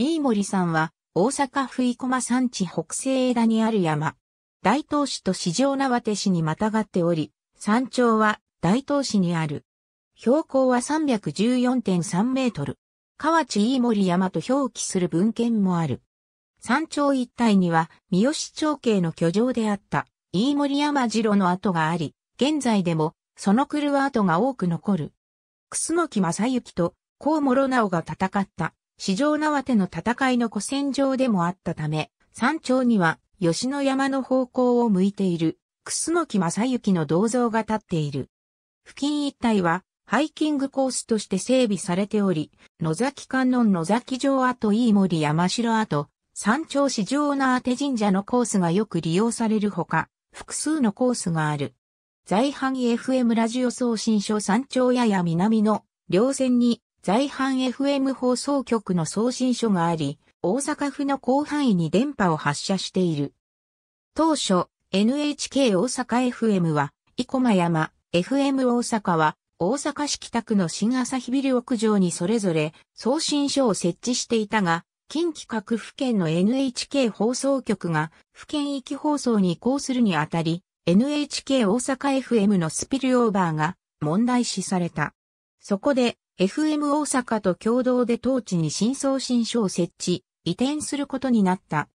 飯森山は、大阪府生駒山地北西枝にある山。大東市と四条手市にまたがっており、山頂は大東市にある。標高は314.3メートル。河内飯森山と表記する文献もある。山頂一帯には、三好町系の居城であった飯森山城の跡があり、現在でも、その狂跡が多く残る。楠木正幸と、高諸直が戦った四条縄手の戦いの古戦場でもあったため、山頂には吉野山の方向を向いている、楠木正幸の銅像が立っている。付近一帯は、ハイキングコースとして整備されており、野崎観音野崎城跡飯森山城跡、山頂四条縄手神社のコースがよく利用されるほか、複数のコースがある。在阪 FM ラジオ送信所山頂やや南の両線に在阪 FM 放送局の送信所があり、大阪府の広範囲に電波を発射している。当初、NHK 大阪 FM は、生駒山、FM 大阪は、大阪市北区の新朝日ビル屋上にそれぞれ送信所を設置していたが、近畿各府県の NHK 放送局が、府県域放送に移行するにあたり、NHK 大阪 FM のスピルオーバーが問題視された。そこで FM 大阪と共同で当地に新送信所を設置、移転することになった。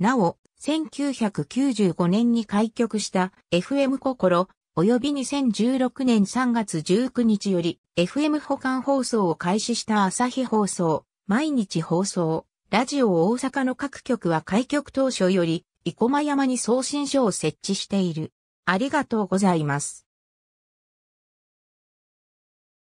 なお、1995年に開局した FM 心、及び2016年3月19日より FM 保管放送を開始した朝日放送、毎日放送、ラジオ大阪の各局は開局当初より、生駒山に送信所を設置している。ありがとうございます。